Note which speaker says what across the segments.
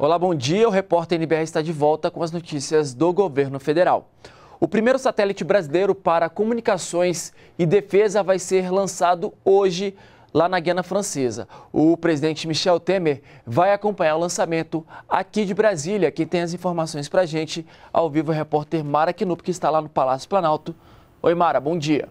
Speaker 1: Olá, bom dia. O repórter NBR está de volta com as notícias do governo federal. O primeiro satélite brasileiro para comunicações e defesa vai ser lançado hoje lá na Guiana Francesa. O presidente Michel Temer vai acompanhar o lançamento aqui de Brasília. Quem tem as informações para a gente, ao vivo, é o repórter Mara Knup, que está lá no Palácio Planalto. Oi, Mara, bom dia.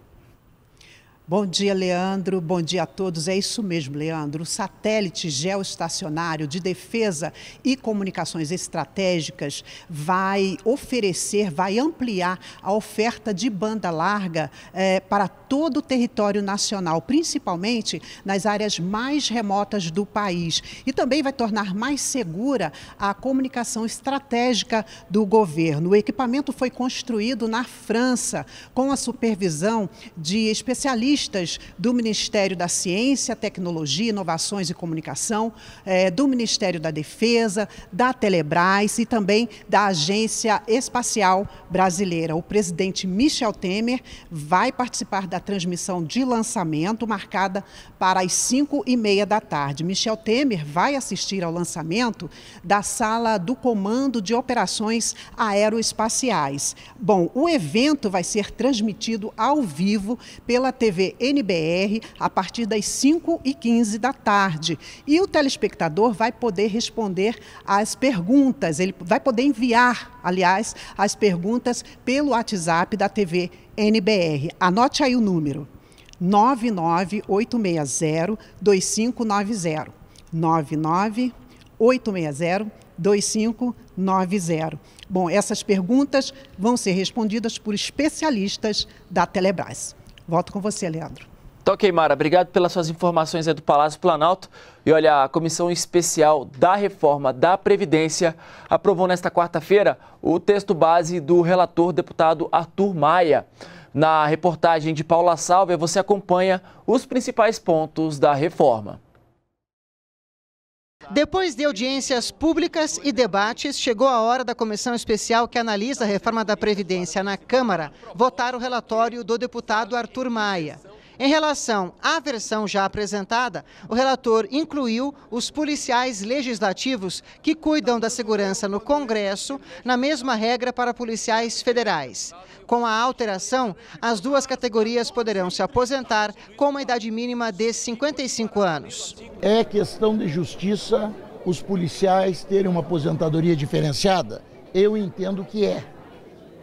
Speaker 2: Bom dia, Leandro. Bom dia a todos. É isso mesmo, Leandro. O satélite geoestacionário de defesa e comunicações estratégicas vai oferecer, vai ampliar a oferta de banda larga é, para todo o território nacional, principalmente nas áreas mais remotas do país. E também vai tornar mais segura a comunicação estratégica do governo. O equipamento foi construído na França, com a supervisão de especialistas cientistas do Ministério da Ciência, Tecnologia, Inovações e Comunicação, é, do Ministério da Defesa, da Telebrás e também da Agência Espacial Brasileira. O presidente Michel Temer vai participar da transmissão de lançamento marcada para as 5 e meia da tarde. Michel Temer vai assistir ao lançamento da sala do Comando de Operações Aeroespaciais. Bom, o evento vai ser transmitido ao vivo pela TV NBR a partir das 5h15 da tarde. E o telespectador vai poder responder às perguntas, ele vai poder enviar, aliás, as perguntas pelo WhatsApp da TV NBR. Anote aí o número: 99860-2590. 99860-2590. Bom, essas perguntas vão ser respondidas por especialistas da Telebrás. Volto com você, Leandro.
Speaker 1: Tá ok, Mara. Obrigado pelas suas informações do Palácio Planalto. E olha, a Comissão Especial da Reforma da Previdência aprovou nesta quarta-feira o texto base do relator deputado Arthur Maia. Na reportagem de Paula Salve, você acompanha os principais pontos da reforma.
Speaker 3: Depois de audiências públicas e debates, chegou a hora da comissão especial que analisa a reforma da Previdência na Câmara votar o relatório do deputado Arthur Maia. Em relação à versão já apresentada, o relator incluiu os policiais legislativos que cuidam da segurança no Congresso na mesma regra para policiais federais. Com a alteração, as duas categorias poderão se aposentar com uma idade mínima de 55 anos.
Speaker 1: É questão de justiça os policiais terem uma aposentadoria diferenciada? Eu entendo que é.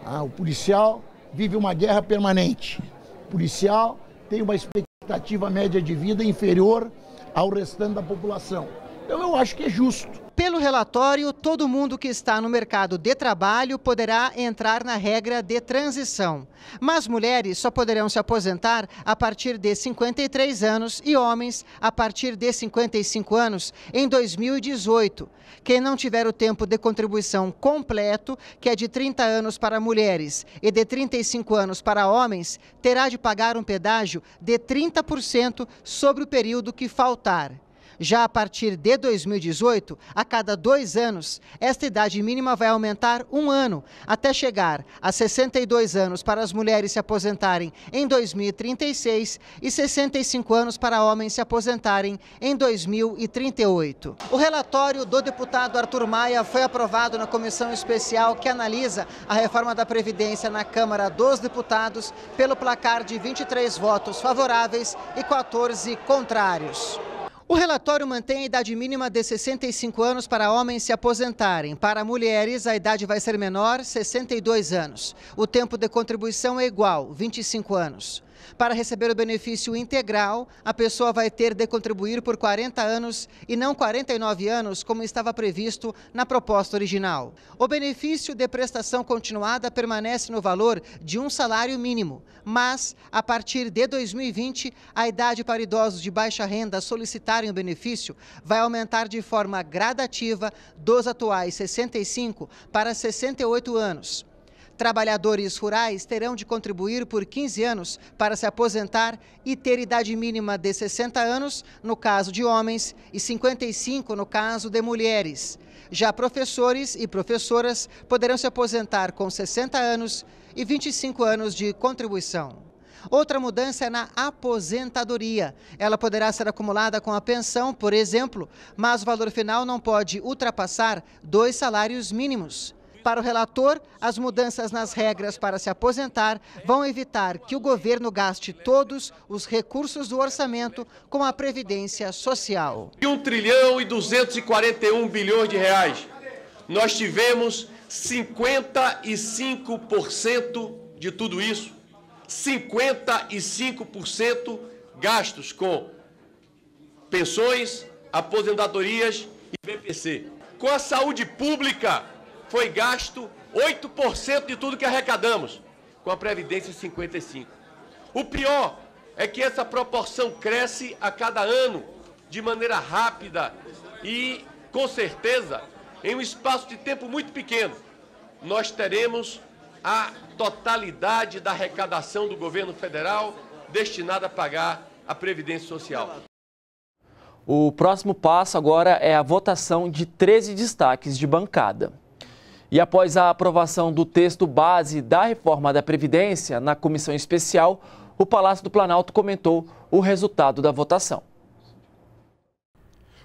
Speaker 1: Ah, o policial vive uma guerra permanente. O policial tem uma expectativa média de vida inferior ao restante
Speaker 3: da população. Então eu acho que é justo pelo relatório, todo mundo que está no mercado de trabalho poderá entrar na regra de transição. Mas mulheres só poderão se aposentar a partir de 53 anos e homens a partir de 55 anos em 2018. Quem não tiver o tempo de contribuição completo, que é de 30 anos para mulheres e de 35 anos para homens, terá de pagar um pedágio de 30% sobre o período que faltar. Já a partir de 2018, a cada dois anos, esta idade mínima vai aumentar um ano, até chegar a 62 anos para as mulheres se aposentarem em 2036 e 65 anos para homens se aposentarem em 2038. O relatório do deputado Arthur Maia foi aprovado na comissão especial que analisa a reforma da Previdência na Câmara dos Deputados pelo placar de 23 votos favoráveis e 14 contrários. O relatório mantém a idade mínima de 65 anos para homens se aposentarem. Para mulheres, a idade vai ser menor, 62 anos. O tempo de contribuição é igual, 25 anos. Para receber o benefício integral, a pessoa vai ter de contribuir por 40 anos e não 49 anos, como estava previsto na proposta original. O benefício de prestação continuada permanece no valor de um salário mínimo, mas, a partir de 2020, a idade para idosos de baixa renda solicitarem o benefício vai aumentar de forma gradativa dos atuais 65 para 68 anos. Trabalhadores rurais terão de contribuir por 15 anos para se aposentar e ter idade mínima de 60 anos, no caso de homens, e 55 no caso de mulheres. Já professores e professoras poderão se aposentar com 60 anos e 25 anos de contribuição. Outra mudança é na aposentadoria. Ela poderá ser acumulada com a pensão, por exemplo, mas o valor final não pode ultrapassar dois salários mínimos. Para o relator, as mudanças nas regras para se aposentar vão evitar que o governo gaste todos os recursos do orçamento com a Previdência Social.
Speaker 1: 1 trilhão e 241 bilhões de reais. Nós tivemos 55% de tudo isso. 55% gastos com pensões, aposentadorias e BPC. Com a saúde pública, foi gasto 8% de tudo que arrecadamos com a Previdência 55. O pior é que essa proporção cresce a cada ano de maneira rápida e, com certeza, em um espaço de tempo muito pequeno. Nós teremos a totalidade da arrecadação do governo federal destinada a pagar a Previdência Social. O próximo passo agora é a votação de 13 destaques de bancada. E após a aprovação do texto base da reforma da Previdência na comissão especial, o Palácio do Planalto comentou o resultado da votação.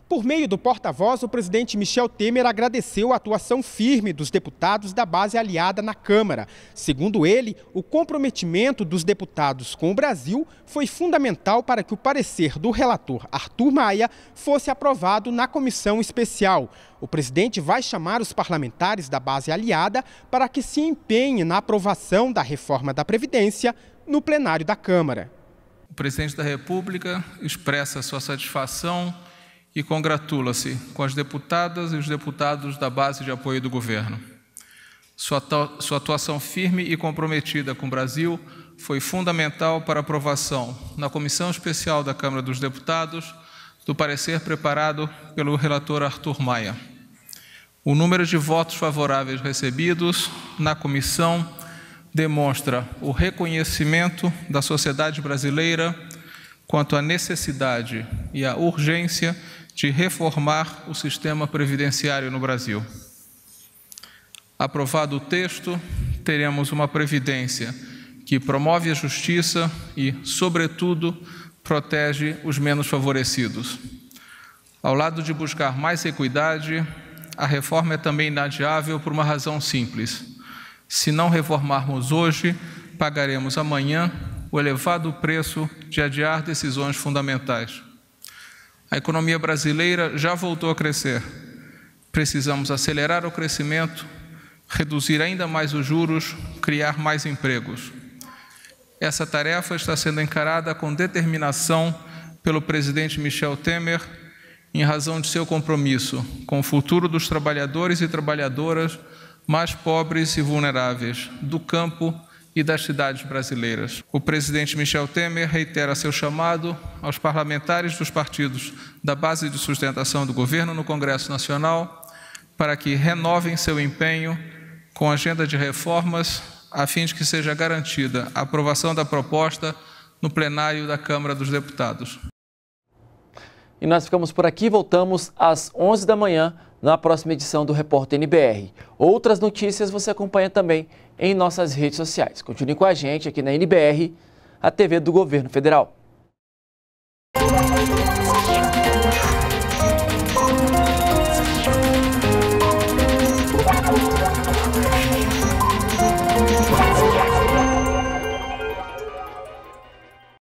Speaker 4: Por meio do porta-voz, o presidente Michel Temer agradeceu a atuação firme dos deputados da base aliada na Câmara. Segundo ele, o comprometimento dos deputados com o Brasil foi fundamental para que o parecer do relator Arthur Maia fosse aprovado na comissão especial. O presidente vai chamar os parlamentares da base aliada para que se empenhem na aprovação da reforma da Previdência no plenário da Câmara. O presidente da República expressa sua satisfação e congratula-se com as deputadas e os deputados da base de apoio do governo. Sua atuação firme e comprometida com o Brasil foi fundamental para a aprovação, na Comissão Especial da Câmara dos Deputados, do parecer preparado pelo relator Arthur Maia. O número de votos favoráveis recebidos na comissão demonstra o reconhecimento da sociedade brasileira quanto à necessidade e à urgência de reformar o sistema previdenciário no Brasil. Aprovado o texto, teremos uma previdência que promove a justiça e, sobretudo, protege os menos favorecidos. Ao lado de buscar mais equidade, a reforma é também inadiável por uma razão simples. Se não reformarmos hoje, pagaremos amanhã o elevado preço de adiar decisões fundamentais. A economia brasileira já voltou a crescer. Precisamos acelerar o crescimento, reduzir ainda mais os juros, criar mais empregos. Essa tarefa está sendo encarada com determinação pelo presidente Michel Temer, em razão de seu compromisso com o futuro dos trabalhadores e trabalhadoras mais pobres e vulneráveis, do campo e das cidades brasileiras. O presidente Michel Temer reitera seu chamado aos parlamentares dos partidos da base de sustentação do governo no Congresso Nacional para que renovem seu empenho com agenda de reformas a fim de que seja garantida a aprovação da proposta no plenário da Câmara dos Deputados.
Speaker 1: E nós ficamos por aqui, voltamos às 11 da manhã na próxima edição do Repórter NBR. Outras notícias você acompanha também em nossas redes sociais. Continue com a gente aqui na NBR, a TV do Governo Federal.